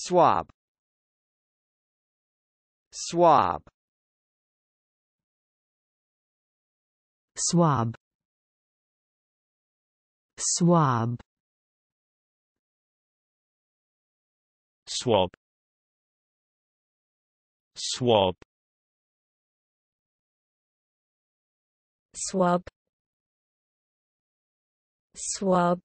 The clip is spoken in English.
swab swab swab swab swab swab swab swab